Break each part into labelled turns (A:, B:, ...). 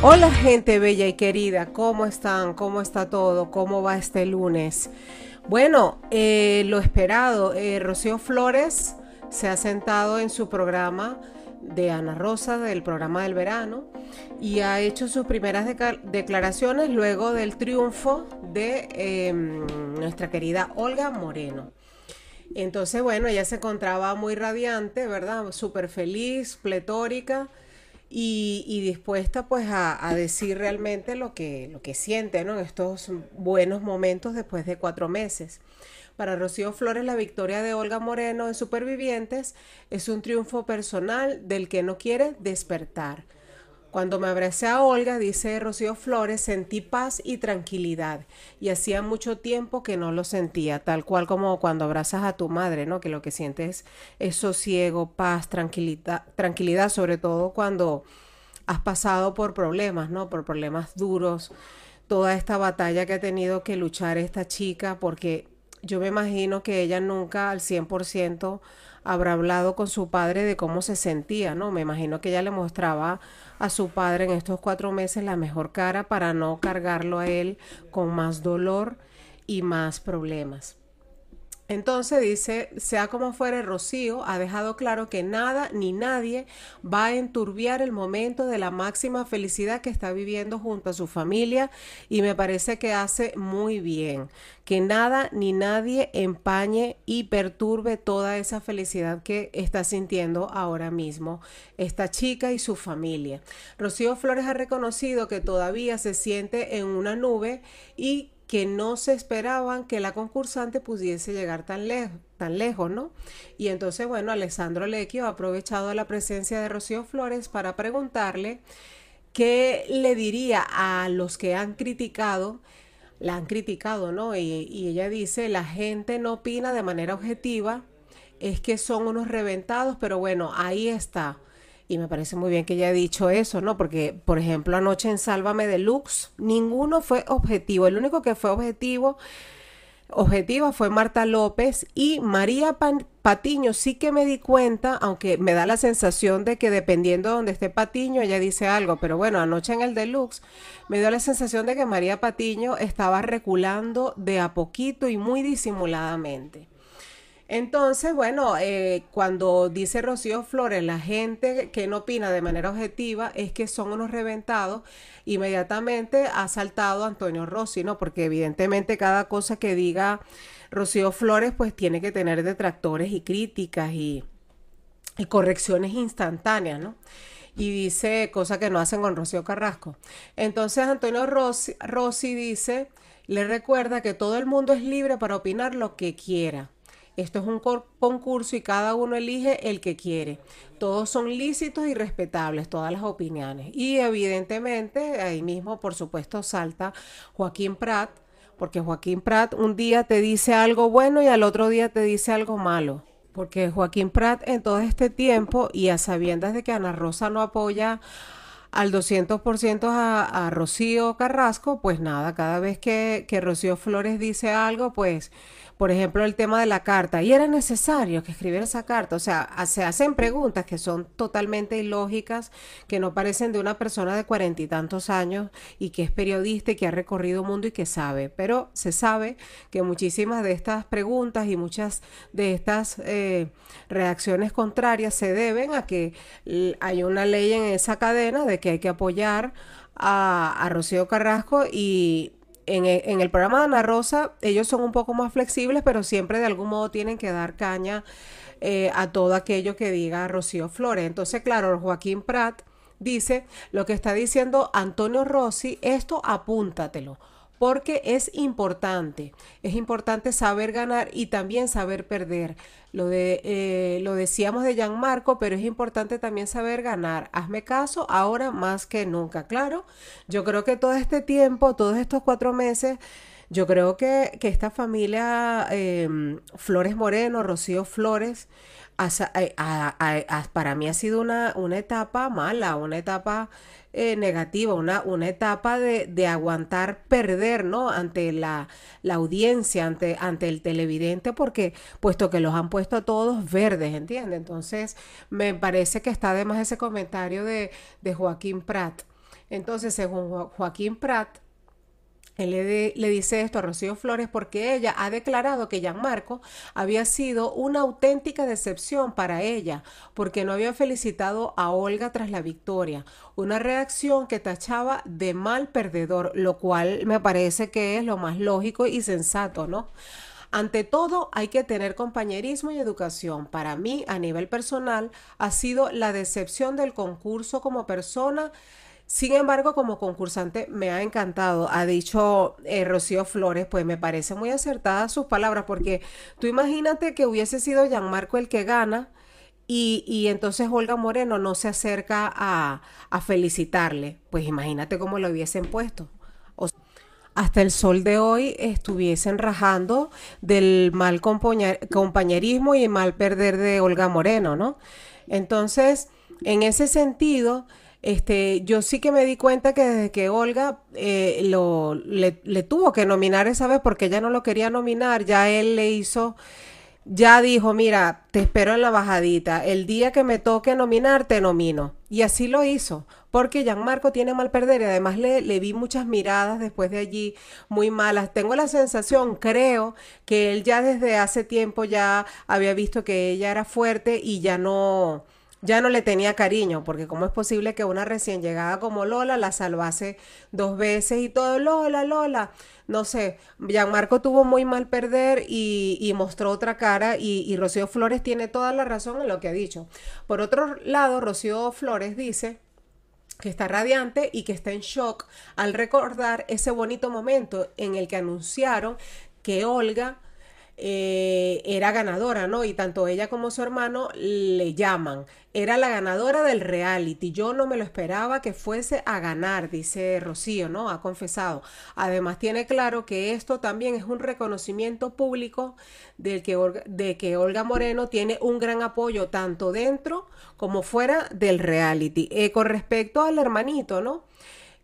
A: Hola gente bella y querida, ¿cómo están? ¿Cómo está todo? ¿Cómo va este lunes? Bueno, eh, lo esperado, eh, Rocío Flores se ha sentado en su programa de Ana Rosa, del programa del verano, y ha hecho sus primeras declaraciones luego del triunfo de em, nuestra querida Olga Moreno. Entonces, bueno, ella se encontraba muy radiante, ¿verdad? Súper feliz, pletórica y, dispuesta pues a, decir realmente lo que, lo que siente ¿no? en estos buenos momentos después de cuatro meses. Para Rocío Flores, la victoria de Olga Moreno en Supervivientes es un triunfo personal del que no quiere despertar cuando me abracé a Olga, dice Rocío Flores, sentí paz y tranquilidad. Y hacía mucho tiempo que no lo sentía, tal cual como cuando abrazas a tu madre, ¿no? Que lo que sientes es, sosiego, paz, tranquilidad, tranquilidad, sobre todo cuando has pasado por problemas, ¿no? Por problemas duros, toda esta batalla que ha tenido que luchar esta chica, porque yo me imagino que ella nunca al 100% habrá hablado con su padre de cómo se sentía, ¿no? Me imagino que ella le mostraba a su padre en estos cuatro meses la mejor cara para no cargarlo a él con más dolor y más problemas. Entonces dice, sea como fuere, Rocío ha dejado claro que nada ni nadie va a enturbiar el momento de la máxima felicidad que está viviendo junto a su familia y me parece que hace muy bien, que nada ni nadie empañe y perturbe toda esa felicidad que está sintiendo ahora mismo esta chica y su familia. Rocío Flores ha reconocido que todavía se siente en una nube y que no se esperaban que la concursante pudiese llegar tan, tan lejos, ¿no? Y entonces, bueno, Alessandro Lecchio ha aprovechado la presencia de Rocío Flores para preguntarle qué le diría a los que han criticado, la han criticado, ¿no? Y, y ella dice, la gente no opina de manera objetiva, es que son unos reventados, pero bueno, ahí está y me parece muy bien que ella he dicho eso, ¿no? Porque, por ejemplo, anoche en Sálvame Deluxe, ninguno fue objetivo. El único que fue objetivo objetiva fue Marta López y María Patiño sí que me di cuenta, aunque me da la sensación de que dependiendo de donde esté Patiño, ella dice algo, pero bueno, anoche en el deluxe me dio la sensación de que María Patiño estaba reculando de a poquito y muy disimuladamente. Entonces, bueno, eh, cuando dice Rocío Flores, la gente que no opina de manera objetiva es que son unos reventados, inmediatamente ha saltado Antonio Rossi, ¿no? Porque evidentemente cada cosa que diga Rocío Flores, pues tiene que tener detractores y críticas y, correcciones instantáneas, ¿no? y dice cosas que no hacen con Rocío Carrasco. Entonces Antonio Rossi, dice, le recuerda que todo el mundo es libre para opinar lo que quiera. Esto es un concurso y cada uno elige el que quiere. Todos son lícitos y respetables, todas las opiniones. Y evidentemente, ahí mismo, por supuesto, salta Joaquín Prat, porque Joaquín Prat un día te dice algo bueno y al otro día te dice algo malo porque Joaquín Prat en todo este tiempo y a sabiendas de que Ana Rosa no apoya al 200% a, a, Rocío Carrasco, pues nada, cada vez que, que Rocío Flores dice algo, pues por ejemplo, el tema de la carta, y era necesario que escribiera esa carta, o sea, se hacen preguntas que son totalmente ilógicas, que no parecen de una persona de cuarenta y tantos años y que es periodista y que ha recorrido el mundo y que sabe, pero se sabe que muchísimas de estas preguntas y muchas de estas eh, reacciones contrarias se deben a que hay una ley en esa cadena de que hay que apoyar a, a Rocío Carrasco y e, en, el programa de Ana Rosa ellos son un poco más flexibles, pero siempre de algún modo tienen que dar caña eh, a todo aquello que diga Rocío Flores. Entonces, claro, Joaquín Prat dice lo que está diciendo Antonio Rossi, esto apúntatelo porque es importante. Es importante saber ganar y también saber perder. Lo, de, eh, lo decíamos de Gianmarco, pero es importante también saber ganar. Hazme caso ahora más que nunca. Claro, yo creo que todo este tiempo, todos estos cuatro meses, yo creo que, esta familia em, Flores Moreno, Rocío Flores, eh, para mí ha sido una, una etapa mala, una etapa eh, negativa, una, una etapa de, aguantar perder, ¿no? Ante la, audiencia, ante, ante el televidente, porque puesto que los han puesto a todos verdes, ¿entiendes? Entonces, me parece que está además ese comentario de, Joaquín Prat. Entonces, según Joaquín Prat, él le, dice esto a Rocío Flores porque ella ha declarado que Gianmarco había sido una auténtica decepción para ella porque no había felicitado a Olga tras la victoria, una reacción que tachaba de mal perdedor, lo cual me parece que es lo más lógico y sensato, ¿no? Ante todo, hay que tener compañerismo y educación. Para mí, a nivel personal, ha sido la decepción del concurso como persona sin embargo, como concursante me ha encantado, ha dicho eh, Rocío Flores, pues me parece muy acertada sus palabras, porque tú imagínate que hubiese sido Gianmarco el que gana y, entonces Olga Moreno no se acerca a, a felicitarle, pues imagínate cómo lo hubiesen puesto. O hasta el sol de hoy estuviesen rajando del mal compañerismo y el mal perder de Olga Moreno, ¿no? Entonces, en ese sentido este, yo sí que me di cuenta que desde que Olga eh, lo, le, tuvo que nominar esa vez porque ella no lo quería nominar, ya él le hizo, ya dijo, mira, te espero en la bajadita, el día que me toque nominar, te nomino. Y así lo hizo, porque Marco tiene mal perder y además le vi muchas miradas después de allí muy malas. Tengo la sensación, creo, que él ya desde hace tiempo ya había visto que ella era fuerte y ya no ya no le tenía cariño, porque cómo es posible que una recién llegada como Lola la salvase dos veces y todo, Lola, Lola. No sé, Gianmarco tuvo muy mal perder y, mostró otra cara y, y, Rocío Flores tiene toda la razón en lo que ha dicho. Por otro lado, Rocío Flores dice que está radiante y que está en shock al recordar ese bonito momento en el que anunciaron que Olga eh, era ganadora, ¿no? Y tanto ella como su hermano le llaman. Era la ganadora del reality. Yo no me lo esperaba que fuese a ganar, dice Rocío, ¿no? Ha confesado. Además, tiene claro que esto también es un reconocimiento público del que de que Olga Moreno tiene un gran apoyo tanto dentro como fuera del reality. Eh, con respecto al hermanito, ¿no?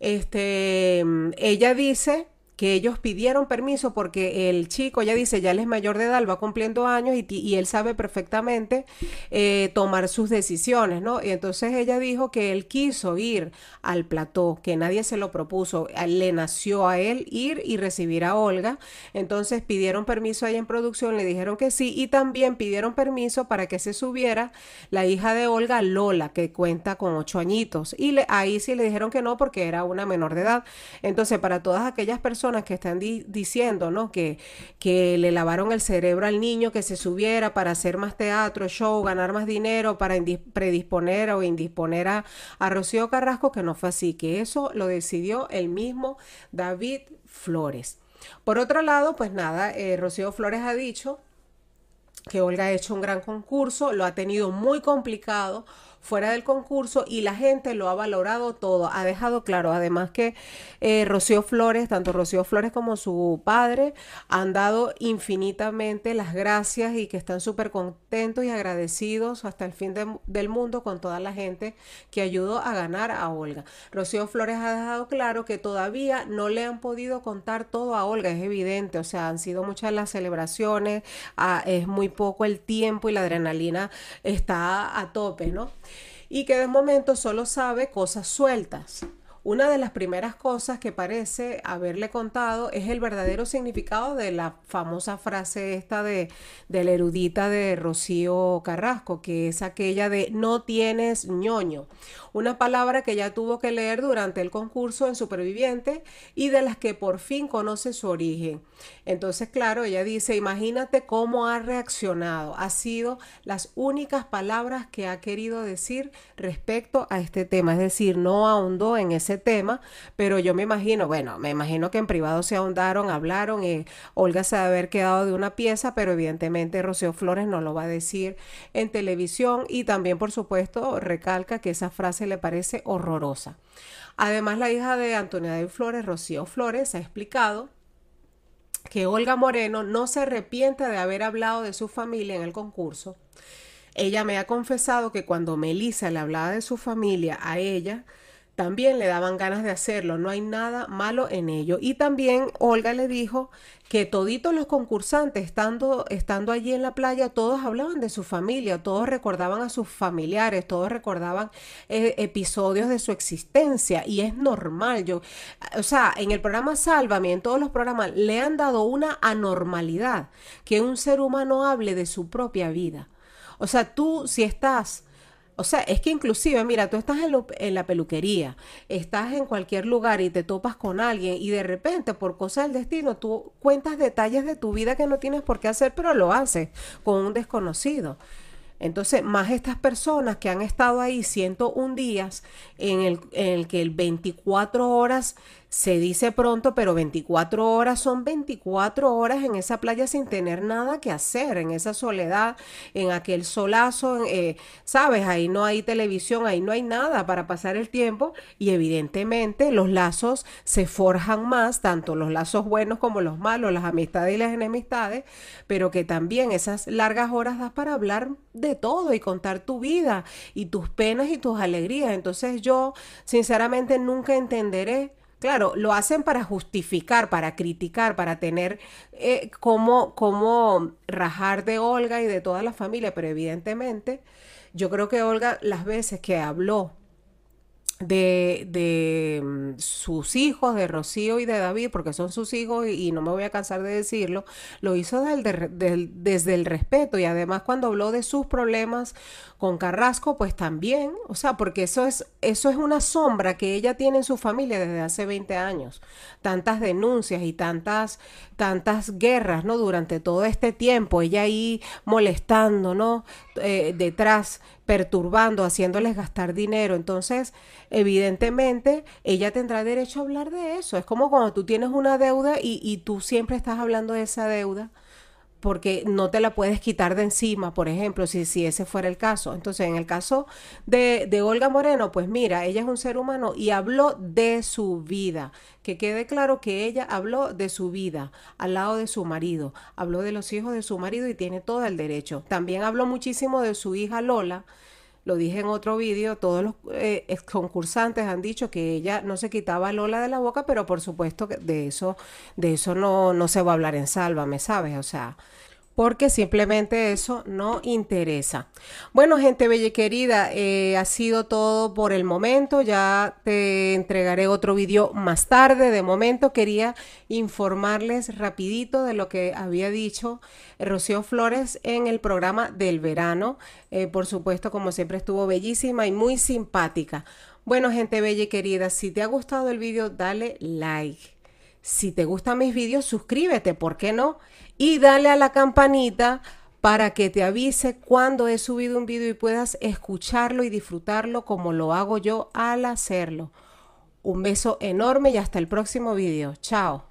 A: Este, mm, ella dice ellos pidieron permiso porque el chico ya dice, ya él es mayor de edad, va cumpliendo años y, él sabe perfectamente eh, tomar sus decisiones, ¿no? Y entonces ella dijo que él quiso ir al plató, que nadie se lo propuso, le nació a él ir y recibir a Olga, entonces pidieron permiso ahí en producción, le dijeron que sí y también pidieron permiso para que se subiera la hija de Olga, Lola, que cuenta con ocho añitos y ahí sí le dijeron que no porque era una menor de edad. Entonces, para todas aquellas personas que están diciendo, Que, que le lavaron el cerebro al niño, que se subiera para hacer más teatro, show, ganar más dinero, para predisponer o indisponer a, Rocío Carrasco, que no fue así, que eso lo decidió el mismo David Flores. Por otro lado, pues nada, eh, Rocío Flores ha dicho que Olga ha hecho un gran concurso, lo ha tenido muy complicado fuera del concurso y la gente lo ha valorado todo. Ha dejado claro, además que eh, Rocío Flores, tanto Rocío Flores como su padre, han dado infinitamente las gracias y que están súper contentos y agradecidos hasta el fin del mundo con toda la gente que ayudó a ganar a Olga. Rocío Flores ha dejado claro que todavía no le han podido contar todo a Olga, es evidente, o sea, han sido muchas las celebraciones, ah, es muy poco el tiempo y la adrenalina está a tope, ¿no? y que de momento solo sabe cosas sueltas. Una de las primeras cosas que parece haberle contado es el verdadero significado de la famosa frase esta de, la erudita de Rocío Carrasco, que es aquella de no tienes ñoño, una palabra que ya tuvo que leer durante el concurso en Superviviente y de las que por fin conoce su origen. Entonces, claro, ella dice, imagínate cómo ha reaccionado, ha sido las únicas palabras que ha querido decir respecto a este tema, es decir, no ahondó en ese tema, pero yo me imagino, bueno, me imagino que en privado se ahondaron, hablaron, y eh, Olga se haber quedado de una pieza, pero evidentemente Rocío Flores no lo va a decir en televisión y también, por supuesto, recalca que esa frase le parece horrorosa. Además, la hija de Antonia de Flores, Rocío Flores, ha explicado que Olga Moreno no se arrepienta de haber hablado de su familia en el concurso. Ella me ha confesado que cuando Melissa le hablaba de su familia a ella, también le daban ganas de hacerlo, no hay nada malo en ello. Y también Olga le dijo que toditos los concursantes, estando, estando allí en la playa, todos hablaban de su familia, todos recordaban a sus familiares, todos recordaban eh, episodios de su existencia y es normal. Yo, o sea, en el programa Sálvame, en todos los programas, le han dado una anormalidad que un ser humano hable de su propia vida. O sea, tú si estás o sea, es que inclusive, mira, tú estás en, la peluquería, estás en cualquier lugar y te topas con alguien y de repente, por cosa del destino, tú cuentas detalles de tu vida que no tienes por qué hacer, pero lo haces con un desconocido. Entonces, más estas personas que han estado ahí 101 días en el, el que el 24 horas se dice pronto, pero 24 horas son 24 horas en esa playa sin tener nada que hacer, en esa soledad, en aquel solazo, eh, sabes, ahí no hay televisión, ahí no hay nada para pasar el tiempo y evidentemente los lazos se forjan más, tanto los lazos buenos como los malos, las amistades y las enemistades, pero que también esas largas horas das para hablar de todo y contar tu vida y tus penas y tus alegrías. Entonces yo sinceramente nunca entenderé Claro, lo hacen para justificar, para criticar, para tener eh, como rajar de Olga y de toda la familia, pero evidentemente yo creo que Olga las veces que habló de, de, mm, sus hijos, de Rocío y de David, porque son sus hijos y, no me voy a cansar de decirlo, lo hizo desde el respeto y además cuando habló de sus problemas con Carrasco, pues también, o sea, porque eso es, eso es una sombra que ella tiene en su familia desde hace 20 años, tantas denuncias y tantas, tantas guerras, ¿no? Durante todo este tiempo, ella ahí molestando, ¿no? Eh, detrás perturbando, haciéndoles gastar dinero. Entonces, evidentemente, ella tendrá derecho a hablar de eso. Es como cuando tú tienes una deuda y, y tú siempre estás hablando de esa deuda porque no te la puedes quitar de encima, por ejemplo, si, si ese fuera el caso. Entonces, en el caso de, de, Olga Moreno, pues mira, ella es un ser humano y habló de su vida. Que quede claro que ella habló de su vida al lado de su marido, habló de los hijos de su marido y tiene todo el derecho. También habló muchísimo de su hija Lola, lo dije en otro vídeo, todos los eh, concursantes han dicho que ella no se quitaba Lola de la boca, pero por supuesto que de eso, de eso no, no se va a hablar en me ¿sabes? O sea, porque simplemente eso no interesa. Bueno, gente bella querida, eh, ha sido todo por el momento. Ya te entregaré otro vídeo más tarde. De momento quería informarles rapidito de lo que había dicho Rocío Flores en el programa del verano. Eh, por supuesto, como siempre, estuvo bellísima y muy simpática. Bueno, gente bella querida, si te ha gustado el vídeo, dale like si te gustan mis vídeos, suscríbete, ¿por qué no? Y dale a la campanita para que te avise cuando he subido un vídeo y puedas escucharlo y disfrutarlo como lo hago yo al hacerlo. Un beso enorme y hasta el próximo vídeo. Chao.